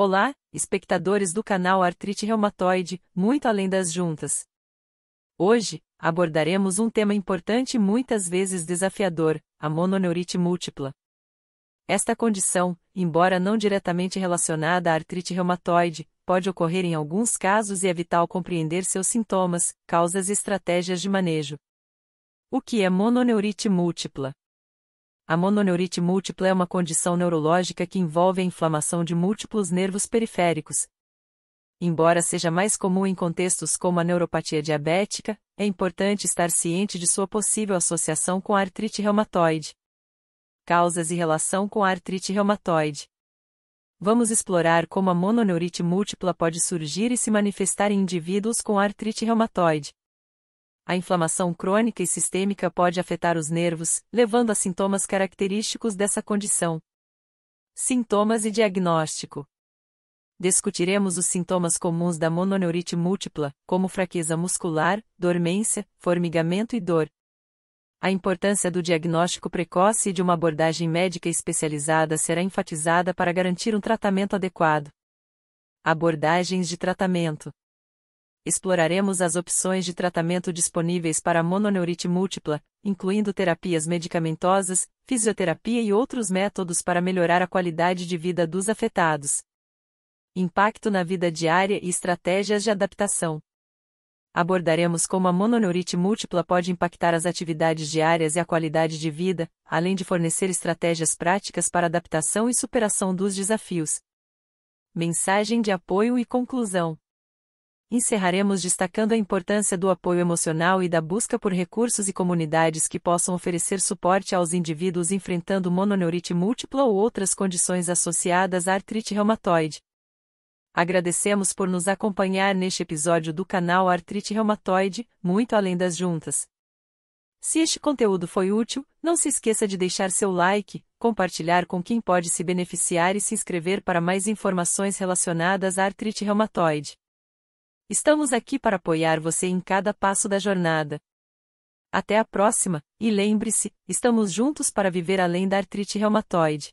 Olá, espectadores do canal Artrite Reumatoide, muito além das juntas. Hoje, abordaremos um tema importante e muitas vezes desafiador, a mononeurite múltipla. Esta condição, embora não diretamente relacionada à artrite reumatoide, pode ocorrer em alguns casos e é vital compreender seus sintomas, causas e estratégias de manejo. O que é mononeurite múltipla? A mononeurite múltipla é uma condição neurológica que envolve a inflamação de múltiplos nervos periféricos. Embora seja mais comum em contextos como a neuropatia diabética, é importante estar ciente de sua possível associação com a artrite reumatoide. Causas e relação com a artrite reumatoide. Vamos explorar como a mononeurite múltipla pode surgir e se manifestar em indivíduos com artrite reumatoide a inflamação crônica e sistêmica pode afetar os nervos, levando a sintomas característicos dessa condição. Sintomas e diagnóstico. Discutiremos os sintomas comuns da mononeurite múltipla, como fraqueza muscular, dormência, formigamento e dor. A importância do diagnóstico precoce e de uma abordagem médica especializada será enfatizada para garantir um tratamento adequado. Abordagens de tratamento exploraremos as opções de tratamento disponíveis para mononeurite múltipla, incluindo terapias medicamentosas, fisioterapia e outros métodos para melhorar a qualidade de vida dos afetados. Impacto na vida diária e estratégias de adaptação. Abordaremos como a mononeurite múltipla pode impactar as atividades diárias e a qualidade de vida, além de fornecer estratégias práticas para adaptação e superação dos desafios. Mensagem de apoio e conclusão encerraremos destacando a importância do apoio emocional e da busca por recursos e comunidades que possam oferecer suporte aos indivíduos enfrentando mononeurite múltipla ou outras condições associadas à artrite reumatoide. Agradecemos por nos acompanhar neste episódio do canal Artrite Reumatoide, muito além das juntas. Se este conteúdo foi útil, não se esqueça de deixar seu like, compartilhar com quem pode se beneficiar e se inscrever para mais informações relacionadas à artrite reumatoide. Estamos aqui para apoiar você em cada passo da jornada. Até a próxima, e lembre-se, estamos juntos para viver além da artrite reumatoide.